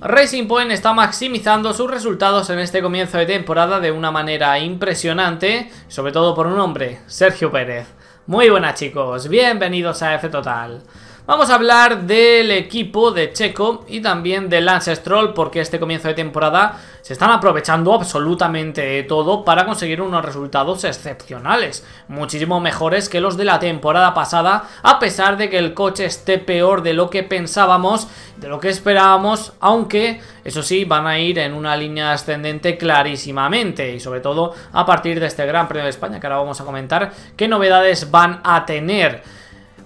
Racing Point está maximizando sus resultados en este comienzo de temporada de una manera impresionante, sobre todo por un hombre, Sergio Pérez. Muy buenas chicos, bienvenidos a F Total. Vamos a hablar del equipo de Checo y también del Lance Stroll porque este comienzo de temporada se están aprovechando absolutamente de todo para conseguir unos resultados excepcionales, muchísimo mejores que los de la temporada pasada, a pesar de que el coche esté peor de lo que pensábamos, de lo que esperábamos, aunque eso sí van a ir en una línea ascendente clarísimamente y sobre todo a partir de este Gran Premio de España que ahora vamos a comentar qué novedades van a tener.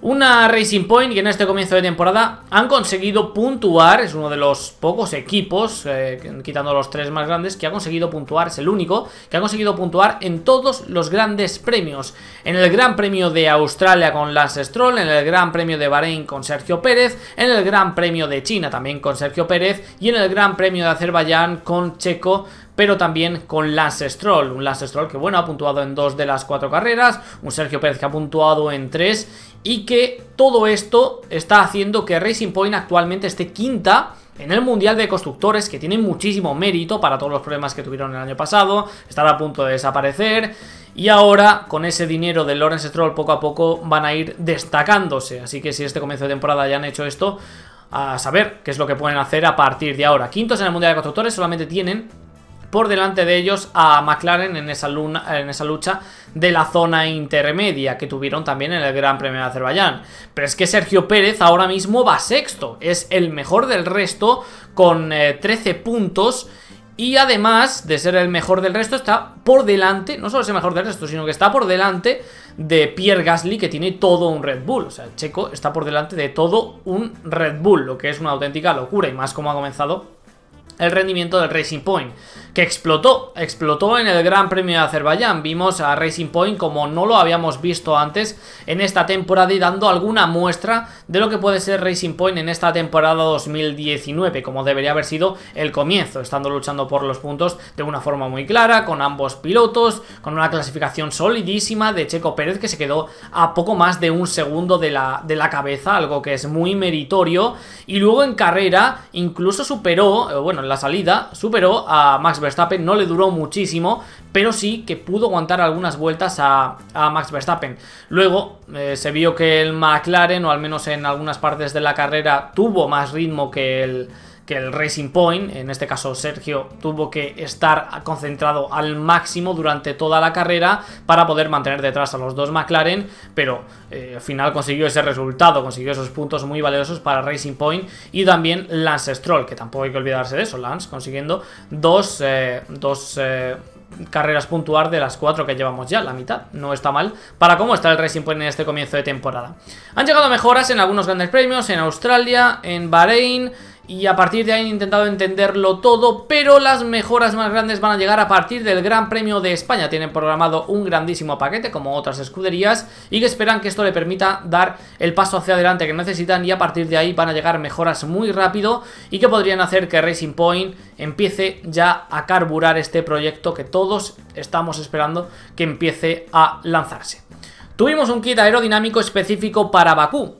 Una Racing Point que en este comienzo de temporada han conseguido puntuar, es uno de los pocos equipos, eh, quitando los tres más grandes, que ha conseguido puntuar, es el único, que ha conseguido puntuar en todos los grandes premios. En el Gran Premio de Australia con Lance Stroll, en el Gran Premio de Bahrein con Sergio Pérez, en el Gran Premio de China también con Sergio Pérez y en el Gran Premio de Azerbaiyán con Checo pero también con Lance Stroll, un Lance Stroll que bueno, ha puntuado en dos de las cuatro carreras, un Sergio Pérez que ha puntuado en tres y que todo esto está haciendo que Racing Point actualmente esté quinta en el Mundial de Constructores, que tiene muchísimo mérito para todos los problemas que tuvieron el año pasado, estar a punto de desaparecer, y ahora con ese dinero de Lawrence Stroll poco a poco van a ir destacándose, así que si este comienzo de temporada ya han hecho esto, a saber qué es lo que pueden hacer a partir de ahora. Quintos en el Mundial de Constructores solamente tienen por delante de ellos a McLaren en esa, en esa lucha de la zona intermedia que tuvieron también en el Gran Premio de Azerbaiyán. Pero es que Sergio Pérez ahora mismo va sexto, es el mejor del resto con 13 eh, puntos y además de ser el mejor del resto, está por delante, no solo es el mejor del resto, sino que está por delante de Pierre Gasly, que tiene todo un Red Bull. O sea, el checo está por delante de todo un Red Bull, lo que es una auténtica locura, y más como ha comenzado el rendimiento del Racing Point, que explotó, explotó en el Gran Premio de Azerbaiyán. Vimos a Racing Point como no lo habíamos visto antes en esta temporada y dando alguna muestra de lo que puede ser Racing Point en esta temporada 2019, como debería haber sido el comienzo, estando luchando por los puntos de una forma muy clara, con ambos pilotos, con una clasificación solidísima de Checo Pérez que se quedó a poco más de un segundo de la, de la cabeza, algo que es muy meritorio, y luego en carrera incluso superó, eh, bueno, en la salida, superó a Max Verstappen, no le duró muchísimo, pero sí que pudo aguantar algunas vueltas a, Max Verstappen. Luego eh, se vio que el McLaren, o al menos en algunas partes de la carrera, tuvo más ritmo que el que el Racing Point, en este caso Sergio, tuvo que estar concentrado al máximo durante toda la carrera para poder mantener detrás a los dos McLaren, pero eh, al final consiguió ese resultado, consiguió esos puntos muy valiosos para Racing Point y también Lance Stroll, que tampoco hay que olvidarse de eso, Lance consiguiendo dos, eh, dos eh, carreras puntuales de las cuatro que llevamos ya, la mitad, no está mal para cómo está el Racing Point en este comienzo de temporada. Han llegado mejoras en algunos grandes premios, en Australia, en Bahrein y a partir de ahí han intentado entenderlo todo, pero las mejoras más grandes van a llegar a partir del Gran Premio de España. Tienen programado un grandísimo paquete, como otras escuderías, y que esperan que esto le permita dar el paso hacia adelante que necesitan y a partir de ahí van a llegar mejoras muy rápido y que podrían hacer que Racing Point empiece ya a carburar este proyecto que todos estamos esperando que empiece a lanzarse. Tuvimos un kit aerodinámico específico para Bakú,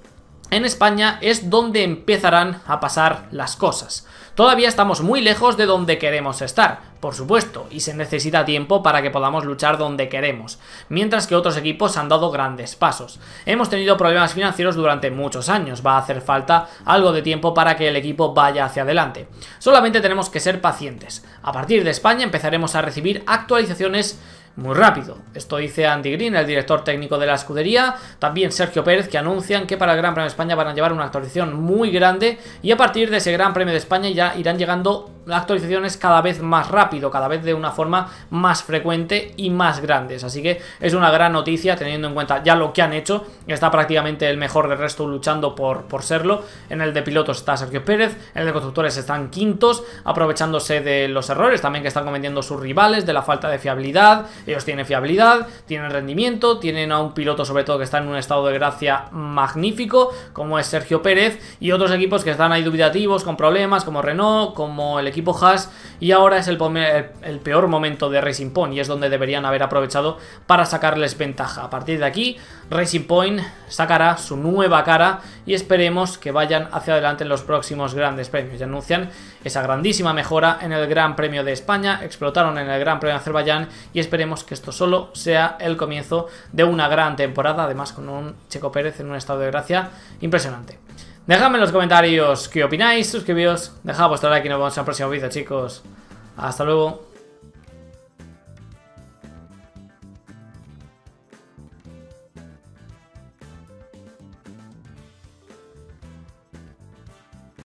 en España es donde empezarán a pasar las cosas. Todavía estamos muy lejos de donde queremos estar, por supuesto, y se necesita tiempo para que podamos luchar donde queremos, mientras que otros equipos han dado grandes pasos. Hemos tenido problemas financieros durante muchos años, va a hacer falta algo de tiempo para que el equipo vaya hacia adelante. Solamente tenemos que ser pacientes. A partir de España empezaremos a recibir actualizaciones muy rápido. Esto dice Andy Green, el director técnico de la escudería, también Sergio Pérez, que anuncian que para el Gran Premio de España van a llevar una actualización muy grande y a partir de ese Gran Premio de España ya irán llegando actualizaciones cada vez más rápido, cada vez de una forma más frecuente y más grandes. Así que es una gran noticia teniendo en cuenta ya lo que han hecho. Está prácticamente el mejor del resto luchando por, por serlo. En el de pilotos está Sergio Pérez, en el de constructores están quintos, aprovechándose de los errores también que están cometiendo sus rivales, de la falta de fiabilidad. Ellos tienen fiabilidad, tienen rendimiento, tienen a un piloto sobre todo que está en un estado de gracia magnífico, como es Sergio Pérez, y otros equipos que están ahí dubitativos, con problemas, como Renault, como el equipo Haas y ahora es el, peor momento de Racing Point y es donde deberían haber aprovechado para sacarles ventaja. A partir de aquí, Racing Point sacará su nueva cara y esperemos que vayan hacia adelante en los próximos grandes premios. ya anuncian esa grandísima mejora en el Gran Premio de España, explotaron en el Gran Premio de Azerbaiyán y esperemos que esto solo sea el comienzo de una gran temporada, además con un Checo Pérez en un estado de gracia impresionante. Dejadme en los comentarios qué opináis, suscribíos, dejad vuestro like y nos vemos en el próximo vídeo, chicos. Hasta luego.